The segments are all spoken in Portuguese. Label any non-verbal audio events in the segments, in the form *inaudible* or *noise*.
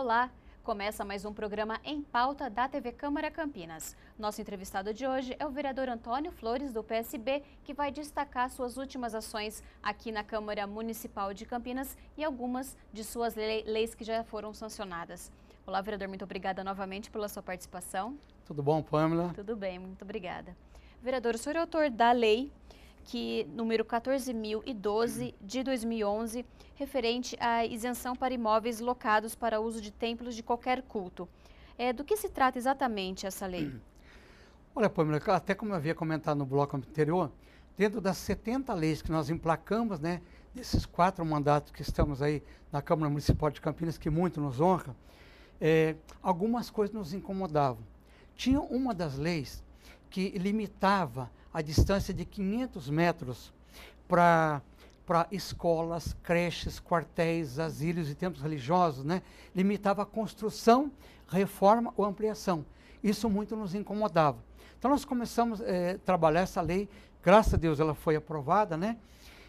Olá! Começa mais um programa em pauta da TV Câmara Campinas. Nosso entrevistado de hoje é o vereador Antônio Flores, do PSB, que vai destacar suas últimas ações aqui na Câmara Municipal de Campinas e algumas de suas leis que já foram sancionadas. Olá, vereador, muito obrigada novamente pela sua participação. Tudo bom, Pamela? Tudo bem, muito obrigada. Vereador, o senhor é autor da lei que número 14012 de 2011, referente à isenção para imóveis locados para uso de templos de qualquer culto. É, do que se trata exatamente essa lei? *clears throat* Olha, Pamela, até como eu havia comentado no bloco anterior, dentro das 70 leis que nós emplacamos, né, desses quatro mandatos que estamos aí na Câmara Municipal de Campinas, que muito nos honra, é, algumas coisas nos incomodavam. Tinha uma das leis que limitava a distância de 500 metros para para escolas, creches, quartéis, asilos e templos religiosos, né? limitava a construção, reforma ou ampliação. Isso muito nos incomodava. Então nós começamos a eh, trabalhar essa lei, graças a Deus ela foi aprovada, né?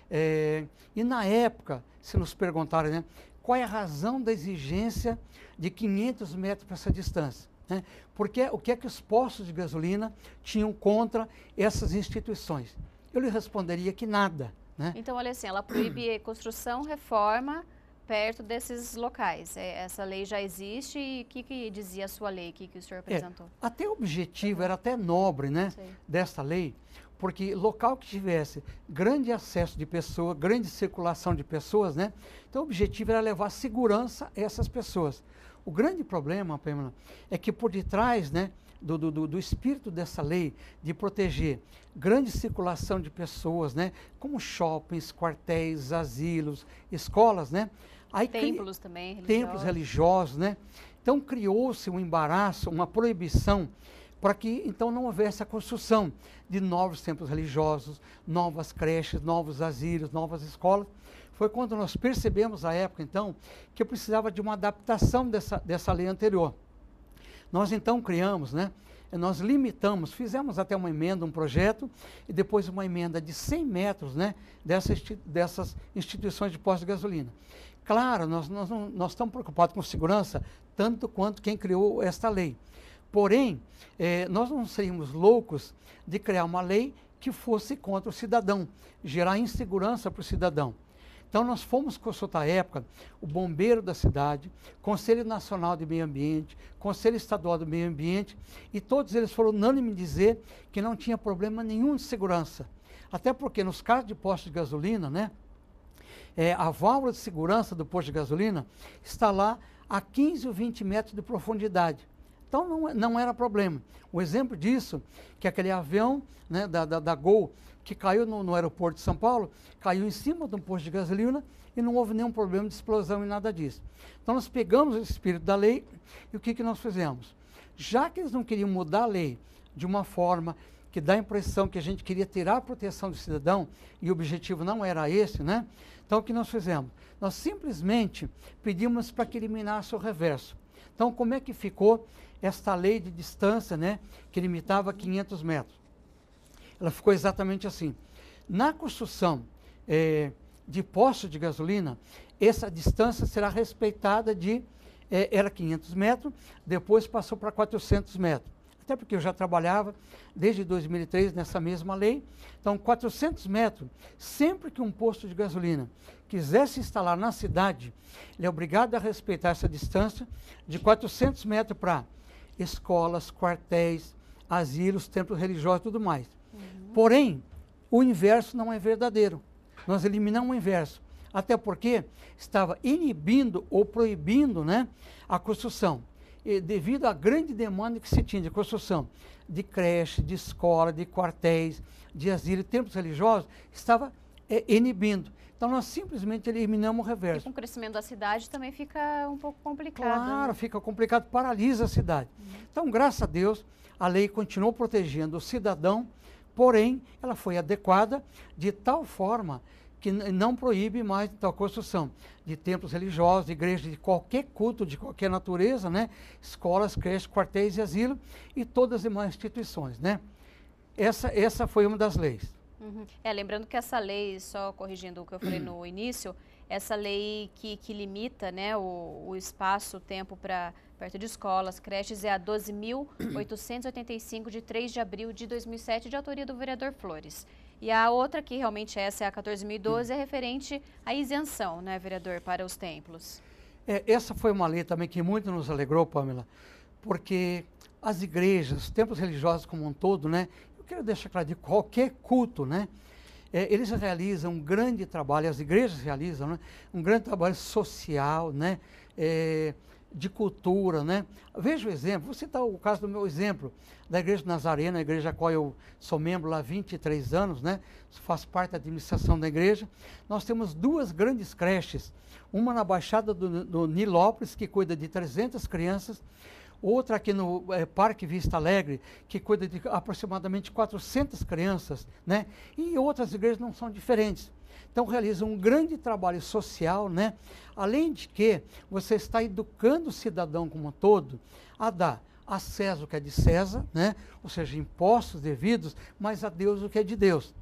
Eh, e na época, se nos perguntarem, né, qual é a razão da exigência de 500 metros para essa distância? Né? Porque o que é que os postos de gasolina tinham contra essas instituições? Eu lhe responderia que nada. Né? Então, olha assim, ela proíbe *clears throat* construção, reforma perto desses locais. É, essa lei já existe e o que, que, dizia a sua lei, o que, que o senhor é, apresentou? É, até o objetivo uhum. era até nobre né, desta lei, porque local que tivesse grande acesso de pessoas, grande circulação de pessoas, né, então o objetivo era levar segurança a essas pessoas. O grande problema, Pamela, é que por detrás né, do, do, do espírito dessa lei de proteger grande circulação de pessoas, né, como shoppings, quartéis, asilos, escolas, né? Aí, templos cri... também, religiosos. Templos religiosos, né? Então criou-se um embaraço, uma proibição para que então não houvesse a construção de novos templos religiosos, novas creches, novos asilos, novas escolas. Foi quando nós percebemos, à época então, que precisava de uma adaptação dessa, dessa lei anterior. Nós então criamos, né? Nós limitamos, fizemos até uma emenda, um projeto, e depois uma emenda de 100 metros né, dessas, dessas instituições de posto de gasolina. Claro, nós, nós, não, nós estamos preocupados com segurança, tanto quanto quem criou esta lei. Porém, eh, nós não seríamos loucos de criar uma lei que fosse contra o cidadão, gerar insegurança para o cidadão. Então, nós fomos consultar a época o bombeiro da cidade, Conselho Nacional de Meio Ambiente, Conselho Estadual do Meio Ambiente, e todos eles foram unânimes dizer que não tinha problema nenhum de segurança. Até porque, nos casos de postos de gasolina, né, é, a válvula de segurança do posto de gasolina está lá a 15 ou 20 metros de profundidade. Então não, é, não era problema. O exemplo disso, que aquele avião né, da, da, da, Gol, que caiu no, no aeroporto de São Paulo, caiu em cima de um posto de gasolina e não houve nenhum problema de explosão e nada disso. Então nós pegamos o espírito da lei e o que, que nós fizemos? Já que eles não queriam mudar a lei de uma forma que dá a impressão que a gente queria tirar a proteção do cidadão e o objetivo não era esse, né? Então o que nós fizemos? Nós simplesmente pedimos para que eliminasse o reverso. Então, como é que ficou esta lei de distância, né, que limitava 500 metros? Ela ficou exatamente assim. Na construção é, de poços de gasolina, essa distância será respeitada de, é, era 500 metros, depois passou para 400 metros até porque eu já trabalhava desde 2003 nessa mesma lei. Então, 400 metros, sempre que um posto de gasolina quisesse instalar na cidade, ele é obrigado a respeitar essa distância de 400 metros para escolas, quartéis, asilos, templos religiosos e tudo mais. Uhum. Porém, o inverso não é verdadeiro. Nós eliminamos o inverso até porque estava inibindo ou proibindo né, a construção devido à grande demanda que se tinha de construção de creche, de escola, de quartéis, de asilo, templos religiosos, estava é, inibindo. Então, nós simplesmente eliminamos o reverso. E com o crescimento da cidade também fica um pouco complicado. Né? Claro, né? fica complicado, paralisa a cidade. Uhum. Então, graças a Deus, a lei continuou protegendo o cidadão, porém, ela foi adequada de tal forma que não proíbe mais a construção de templos religiosos, de igrejas, de qualquer culto, de qualquer natureza, né? escolas, creches, quartéis e asilo e todas as demais instituições. Né? Essa, essa foi uma das leis. Uhum. É, lembrando que essa lei, só corrigindo o que eu falei no *clears throat* início, essa lei que, que limita né, o, o espaço, o tempo para perto de escolas, creches, é a 12.885 de 3 de abril de 2007, de autoria do vereador Flores. E a outra, que realmente é essa é a 14.012, é referente à isenção, né, vereador, para os templos. É, essa foi uma lei também que muito nos alegrou, Pamela, porque as igrejas, templos religiosos como um todo, né, eu quero deixar claro de qualquer culto, né, é, eles realizam um grande trabalho, as igrejas realizam né, um grande trabalho social, né, é, de cultura, né? Veja o exemplo, vou citar o caso do meu exemplo, da Igreja Nazarena, a igreja a qual eu sou membro lá há 23 anos, né? Faço parte da administração da igreja. Nós temos duas grandes creches, uma na Baixada do, do Nilópolis, que cuida de 300 crianças, outra aqui no é, Parque Vista Alegre, que cuida de aproximadamente 400 crianças, né? E outras igrejas não são diferentes. Então realiza um grande trabalho social, né? Além de que você está educando o cidadão como um todo a dar a César o que é de César, né? Ou seja, impostos devidos, mas a Deus o que é de Deus.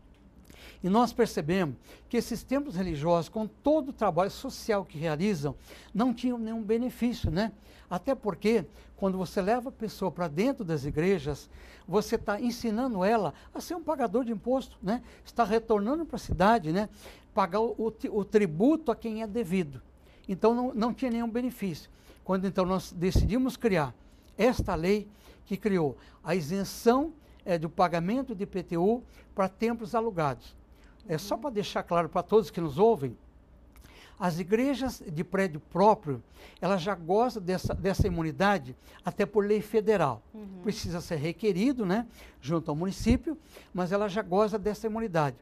E nós percebemos que esses templos religiosos, com todo o trabalho social que realizam, não tinham nenhum benefício, né? Até porque, quando você leva a pessoa para dentro das igrejas, você está ensinando ela a ser um pagador de imposto, né? Está retornando para a cidade, né? Pagar o, o, tributo a quem é devido. Então, não, não tinha nenhum benefício. Quando, então, nós decidimos criar esta lei que criou a isenção é, do pagamento de IPTU para templos alugados. É só para deixar claro para todos que nos ouvem, as igrejas de prédio próprio, elas já gozam dessa, dessa imunidade até por lei federal. Uhum. Precisa ser requerido, né, junto ao município, mas ela já goza dessa imunidade.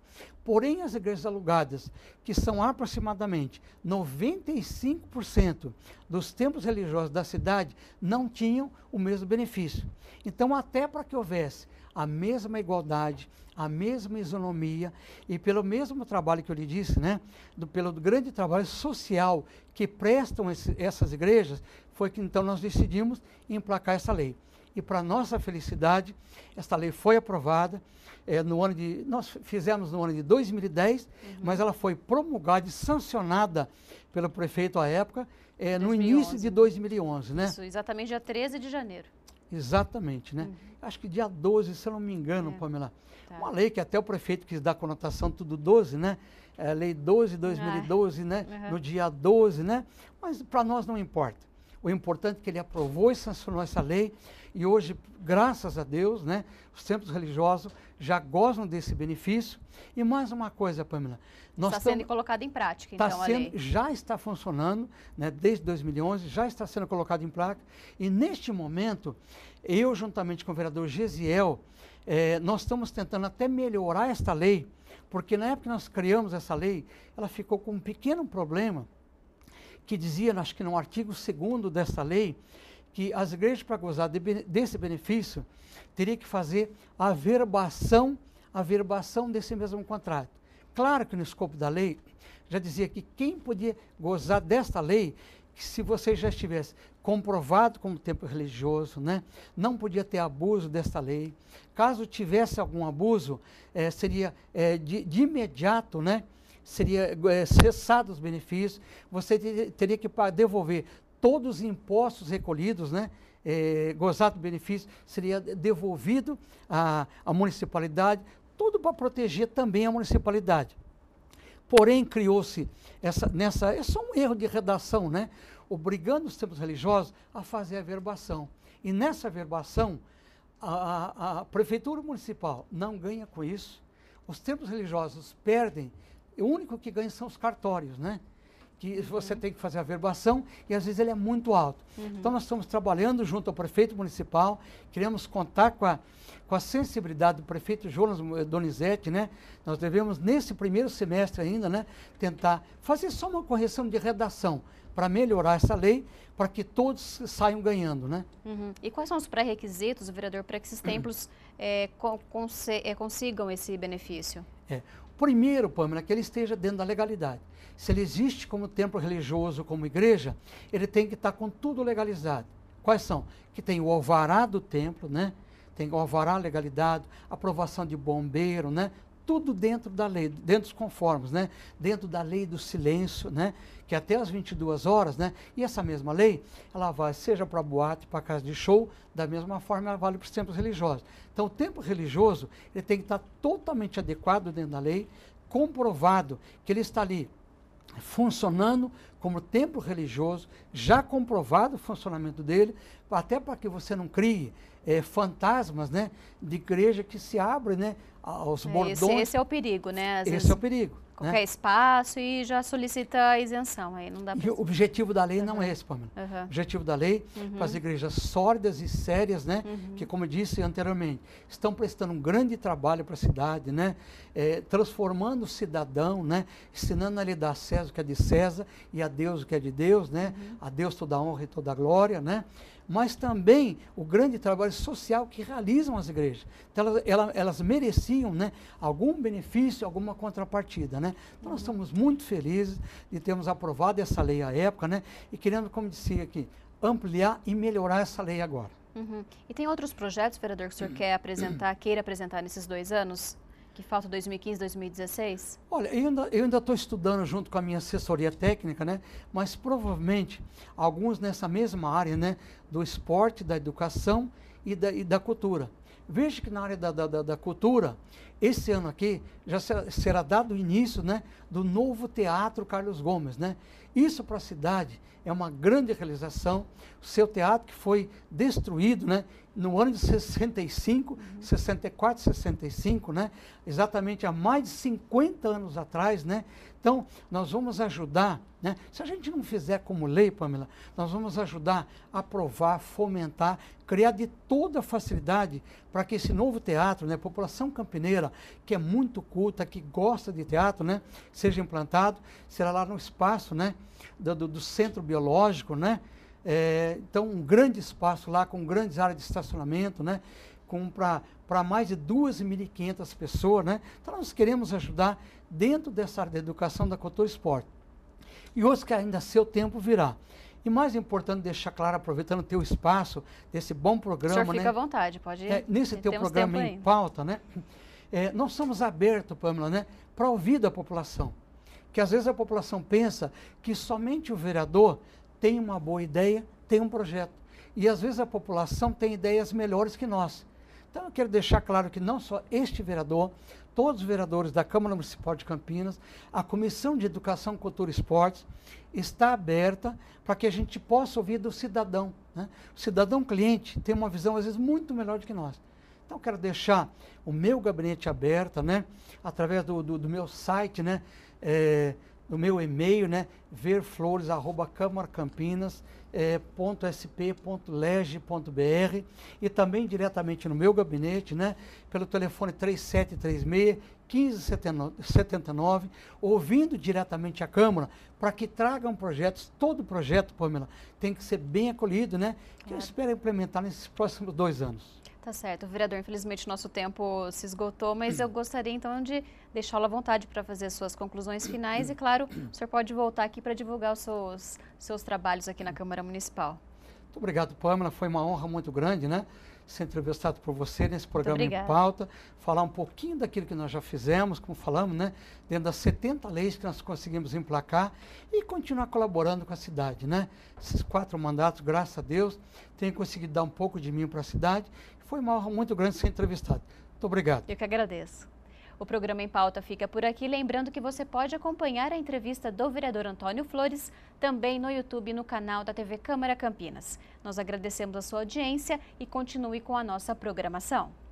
Porém, as igrejas alugadas, que são aproximadamente 95% dos templos religiosos da cidade, não tinham o mesmo benefício. Então, até para que houvesse a mesma igualdade, a mesma isonomia e pelo mesmo trabalho que eu lhe disse, né, do, pelo grande trabalho social que prestam esse, essas igrejas, foi que então nós decidimos emplacar essa lei e para nossa felicidade, esta lei foi aprovada. É, no ano de, nós fizemos no ano de 2010, uhum. mas ela foi promulgada e sancionada pelo prefeito à época, é, no início de 2011, né? Isso, exatamente dia 13 de janeiro. Exatamente, né? Uhum. Acho que dia 12, se eu não me engano, é. Pamela. Tá. Uma lei que até o prefeito quis dar conotação tudo 12, né? É, lei 12, 2012, ah. né? Uhum. No dia 12, né? Mas para nós não importa. O importante é que ele aprovou e sancionou essa lei e hoje, graças a Deus, né, os templos religiosos já gozam desse benefício. E mais uma coisa, Pamela. está sendo colocado em prática, tá então, sendo, a lei. Já está funcionando, né, desde 2011, já está sendo colocado em prática. E neste momento, eu, juntamente com o vereador Gesiel, eh, nós estamos tentando até melhorar esta lei, porque na época que nós criamos essa lei, ela ficou com um pequeno problema, que dizia, acho que no artigo 2 desta lei, que as igrejas, para gozar de, desse benefício, teria que fazer a verbação, a verbação desse mesmo contrato. Claro que no escopo da lei, já dizia que quem podia gozar desta lei, que se você já estivesse comprovado como tempo religioso, né, não podia ter abuso desta lei. Caso tivesse algum abuso, eh, seria eh, de, de imediato, né, seria é, cessado os benefícios, você ter, teria que devolver todos os impostos recolhidos, né? É, eh, gozado do benefício, seria devolvido à, à municipalidade, tudo para proteger também a municipalidade. Porém, criou-se essa, nessa. É só um erro de redação, né? Obrigando os templos religiosos a fazer a verbação. E nessa verbação, a, a prefeitura municipal não ganha com isso, os templos religiosos perdem o único que ganha são os cartórios, né? que uhum. você uhum. tem que fazer a verbação e às vezes ele é muito alto. Uhum. Então nós estamos trabalhando junto ao prefeito municipal, queremos contar com a, com a sensibilidade do prefeito Jonas eh, Donizete, né? Nós devemos, nesse primeiro semestre ainda, né, tentar fazer só uma correção de redação para melhorar essa lei, para que todos saiam ganhando, né? Uhum. E quais são os pré-requisitos, vereador, para que esses *clears throat* templos é, consigam esse benefício? É. Primeiro, Pâmela, que ele esteja dentro da legalidade. Se ele existe como templo religioso, como igreja, ele tem que estar com tudo legalizado. Quais são? Que tem o alvará do templo, né? Tem o alvará legalidade, aprovação de bombeiro, né? tudo dentro da lei, dentro dos conformes, né? dentro da lei do silêncio, né? que até as 22 horas, né? e essa mesma lei, ela vai seja para boate, para casa de show, da mesma forma ela vale para os tempos religiosos. Então o tempo religioso ele tem que estar totalmente adequado dentro da lei, comprovado que ele está ali funcionando como templo religioso, já comprovado o funcionamento dele, até para que você não crie é, fantasmas né, de igreja que se abre né, aos é, Esse, esse é o perigo, né? Às esse é o perigo. Né? Qualquer né? espaço e já solicita a isenção, aí não dá pra... E o objetivo da lei uhum. não é esse, Pamela. Uhum. O objetivo da lei é uhum. para as igrejas sórdidas e sérias, né? Uhum. Que, como eu disse anteriormente, estão prestando um grande trabalho para a cidade, né? É, transformando o cidadão, né? Ensinando a lhe dar a César o que é de César e a Deus o que é de Deus, né? Uhum. A Deus toda a honra e toda a glória, né? Mas também o grande trabalho social que realizam as igrejas. Então, elas, elas, elas mereciam né, algum benefício, alguma contrapartida. Né? Então, nós estamos muito felizes de termos aprovado essa lei à época né, e querendo, como disse aqui, ampliar e melhorar essa lei agora. Uhum. E tem outros projetos, vereador, que o senhor quer apresentar, *clears throat* queira apresentar nesses dois anos? que falta 2015, 2016? Olha, eu ainda eu ainda estou estudando junto com a minha assessoria técnica, né? Mas provavelmente alguns nessa mesma área, né, do esporte, da educação e da, e da cultura. Veja que na área da, da, da, cultura, esse ano aqui já será, será dado o início né, do novo Teatro Carlos Gomes. Né? Isso para a cidade é uma grande realização. O seu teatro que foi destruído né, no ano de 65, 64, 65, né, exatamente há mais de 50 anos atrás. Né? Então, nós vamos ajudar né? Se a gente não fizer como lei, Pamela, nós vamos ajudar a aprovar, fomentar, criar de toda facilidade para que esse novo teatro, né, população campineira, que é muito culta, que gosta de teatro, né, seja implantado, será lá no espaço né, do, do centro biológico, né? É, então, um grande espaço lá, com grandes áreas de estacionamento, né? com para mais de 2.500 pessoas. Né? Então, nós queremos ajudar dentro dessa área da educação, da cultura e esporte e outros que ainda seu tempo virá. E mais importante deixar claro, aproveitando o teu espaço, desse bom programa. O fica né? à vontade, pode ir. É, nesse teu programa em pauta, né? É, nós somos abertos, Pamela, né? Para ouvir da população. Que às vezes a população pensa que somente o vereador tem uma boa ideia, tem um projeto. E às vezes a população tem ideias melhores que nós. Então eu quero deixar claro que não só este vereador, todos os vereadores da Câmara Municipal de Campinas, a Comissão de Educação, Cultura e Esportes está aberta para que a gente possa ouvir do cidadão. Né? O cidadão cliente tem uma visão, às vezes, muito melhor do que nós. Então, quero deixar o meu gabinete aberto, né? através do, do, do meu site, né? É, no meu e-mail, né, verflores@camarcampinas.sp.lege.br é, e também diretamente no meu gabinete, né, pelo telefone 3736 1579, ouvindo diretamente a Câmara, para que tragam projetos, todo projeto, Pamela, tem que ser bem acolhido, né? Que eu espero implementar nesses próximos dois anos. Tá certo. Vereador, infelizmente nosso tempo se esgotou, mas eu gostaria então de deixá-lo à vontade para fazer as suas conclusões finais e, claro, o senhor pode voltar aqui para divulgar os seus, seus trabalhos aqui na Câmara Municipal. Muito obrigado, Pâmela. Foi uma honra muito grande, né? Ser entrevistado por você nesse programa em pauta, falar um pouquinho daquilo que nós já fizemos, como falamos, né? Dentro das 70 leis que nós conseguimos emplacar e continuar colaborando com a cidade, né? Esses quatro mandatos, graças a Deus, tenho conseguido dar um pouco de mim para a cidade foi uma honra muito grande ser entrevistado. Muito obrigado. Eu que agradeço. O programa em pauta fica por aqui, lembrando que você pode acompanhar a entrevista do vereador Antônio Flores também no YouTube no canal da TV Câmara Campinas. Nós agradecemos a sua audiência e continue com a nossa programação.